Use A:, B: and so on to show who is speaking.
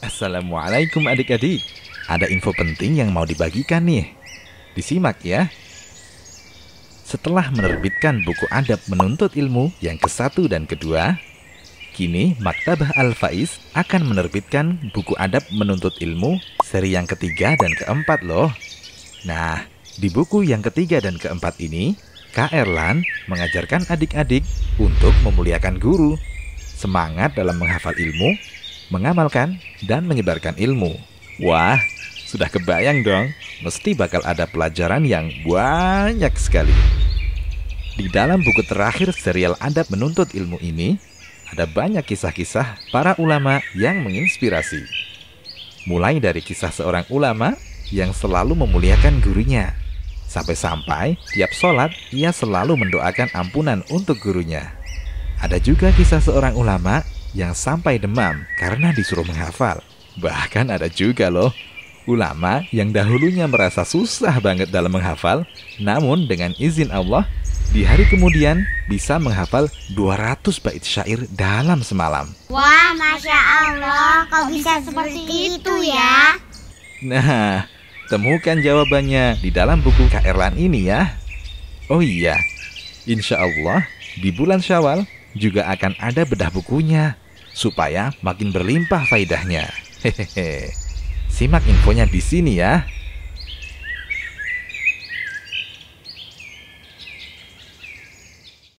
A: Assalamualaikum adik-adik. Ada info penting yang mau dibagikan nih. Disimak ya. Setelah menerbitkan buku adab menuntut ilmu yang ke-1 dan ke kedua, kini Maktabah Al-Faiz akan menerbitkan buku adab menuntut ilmu seri yang ketiga dan keempat loh. Nah, di buku yang ketiga dan keempat ini, Kak Erlan mengajarkan adik-adik untuk memuliakan guru, semangat dalam menghafal ilmu, mengamalkan, dan menyebarkan ilmu. Wah, sudah kebayang dong, mesti bakal ada pelajaran yang banyak sekali. Di dalam buku terakhir serial Adab Menuntut Ilmu ini, ada banyak kisah-kisah para ulama yang menginspirasi. Mulai dari kisah seorang ulama yang selalu memuliakan gurunya, sampai-sampai tiap sholat ia selalu mendoakan ampunan untuk gurunya. Ada juga kisah seorang ulama yang sampai demam karena disuruh menghafal. Bahkan ada juga loh ulama yang dahulunya merasa susah banget dalam menghafal, namun dengan izin Allah di hari kemudian bisa menghafal 200 bait syair dalam semalam.
B: Wah, masya Allah, kok bisa seperti itu ya?
A: Nah, temukan jawabannya di dalam buku KRLAN ini ya. Oh iya, insya Allah di bulan Syawal juga akan ada bedah bukunya supaya makin berlimpah faidahnya Hehehe. Simak infonya di sini ya.